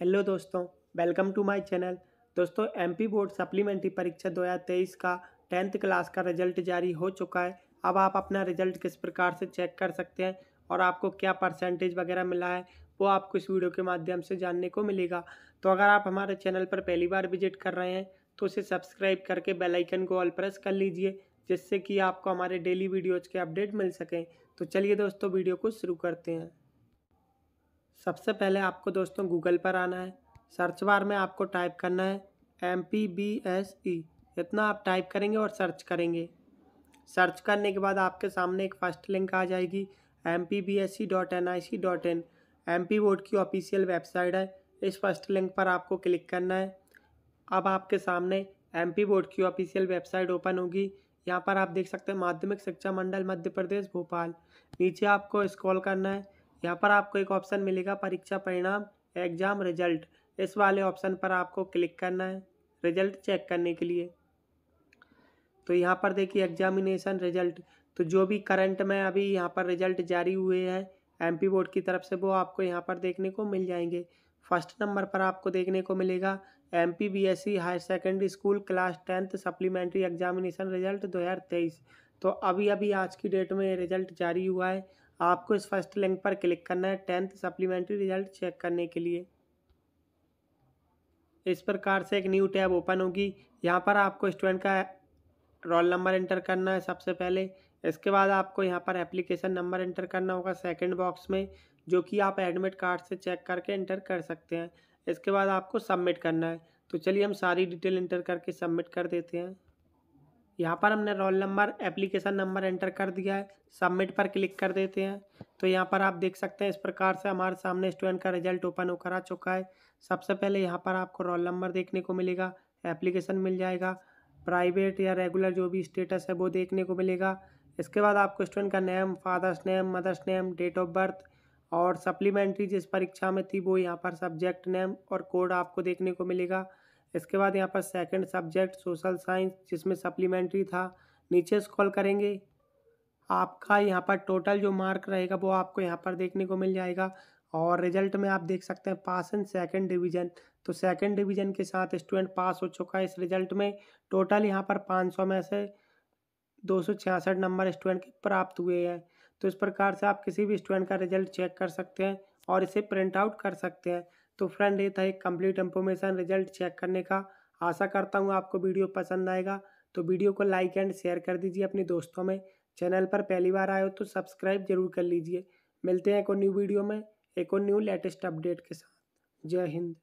hello दोस्तों welcome to my channel दोस्तों MP board supplementary परीक्षा 2023 का टेंथ क्लास का रिजल्ट जारी हो चुका है अब आप अपना रिजल्ट किस प्रकार से चेक कर सकते हैं और आपको क्या परसेंटेज वगैरह मिला है वो आपको इस वीडियो के माध्यम से जानने को मिलेगा तो अगर आप हमारे चैनल पर पहली बार विजिट कर रहे हैं तो उसे सब्सक्राइब करके बेलाइकन को ऑल प्रेस कर लीजिए जिससे कि आपको हमारे डेली वीडियोज़ के अपडेट मिल सकें तो चलिए दोस्तों वीडियो को शुरू करते हैं सबसे पहले आपको दोस्तों गूगल पर आना है सर्च बार में आपको टाइप करना है M P B S E इतना आप टाइप करेंगे और सर्च करेंगे सर्च करने के बाद आपके सामने एक फ़र्स्ट लिंक आ जाएगी M P B S C dot N I C dot in M P board की ऑफिशियल वेबसाइट है इस फर्स्ट लिंक पर आपको क्लिक करना है अब आपके सामने एम पी बोर्ड की ऑफिशियल वेबसाइट ओपन होगी यहाँ पर आप देख सकते हैं माध्यमिक शिक्षा मंडल मध्य प्रदेश भोपाल नीचे आपको स्क्रॉल करना है यहाँ पर आपको एक ऑप्शन मिलेगा परीक्षा परिणाम एग्जाम रिजल्ट इस वाले ऑप्शन पर आपको क्लिक करना है रिजल्ट चेक करने के लिए तो यहाँ पर देखिए एग्जामिनेशन रिजल्ट तो जो भी करंट में अभी यहाँ पर रिजल्ट जारी हुए हैं एमपी बोर्ड की तरफ से वो आपको यहाँ पर देखने को मिल जाएंगे फर्स्ट नंबर पर आपको देखने को मिलेगा M P B S C higher secondary school class tenth supplementary examination result तेईस तो अभी अभी आज की डेट में रिजल्ट जारी हुआ है आपको इस फर्स्ट लिंक पर क्लिक करना है टेंथ सप्लीमेंट्री रिजल्ट चेक करने के लिए इस प्रकार से एक न्यू टैब ओपन होगी यहाँ पर आपको स्टूडेंट का रोल नंबर एंटर करना है सबसे पहले इसके बाद आपको यहाँ पर एप्लीकेशन नंबर एंटर करना होगा सेकंड बॉक्स में जो कि आप एडमिट कार्ड से चेक करके एंटर कर सकते हैं इसके बाद आपको सबमिट करना है तो चलिए हम सारी डिटेल एंटर करके सबमिट कर देते हैं यहाँ पर हमने roll number application number enter कर दिया है सबमिट पर क्लिक कर देते हैं तो यहाँ पर आप देख सकते हैं इस प्रकार से हमारे सामने स्टूडेंट का रिजल्ट ओपन होकर आ चुका है सबसे पहले यहाँ पर आपको रोल नंबर देखने को मिलेगा एप्लीकेशन मिल जाएगा प्राइवेट या रेगुलर जो भी स्टेटस है वो देखने को मिलेगा इसके बाद आपको स्टूडेंट का name father's name mother's name date of birth और सप्लीमेंट्री जिस परीक्षा में थी वो यहाँ पर सब्जेक्ट नेम और कोड आपको देखने को मिलेगा इसके बाद यहाँ पर सेकंड सब्जेक्ट सोशल साइंस जिसमें सप्लीमेंट्री था नीचे स्क्रॉल करेंगे आपका यहाँ पर टोटल जो मार्क रहेगा वो आपको यहाँ पर देखने को मिल जाएगा और रिजल्ट में आप देख सकते हैं पास इन सेकंड डिवीजन तो सेकंड डिवीजन के साथ स्टूडेंट पास हो चुका है इस रिजल्ट में टोटल यहाँ पर 500 में से दो नंबर स्टूडेंट के प्राप्त हुए हैं तो इस प्रकार से आप किसी भी स्टूडेंट का रिजल्ट चेक कर सकते हैं और इसे प्रिंट आउट कर सकते हैं तो फ्रेंड ये था एक कंप्लीट इन्फॉर्मेशन रिजल्ट चेक करने का आशा करता हूँ आपको वीडियो पसंद आएगा तो वीडियो को लाइक एंड शेयर कर दीजिए अपने दोस्तों में चैनल पर पहली बार आए हो तो सब्सक्राइब जरूर कर लीजिए मिलते हैं एक और न्यू वीडियो में एक और न्यू लेटेस्ट अपडेट के साथ जय हिंद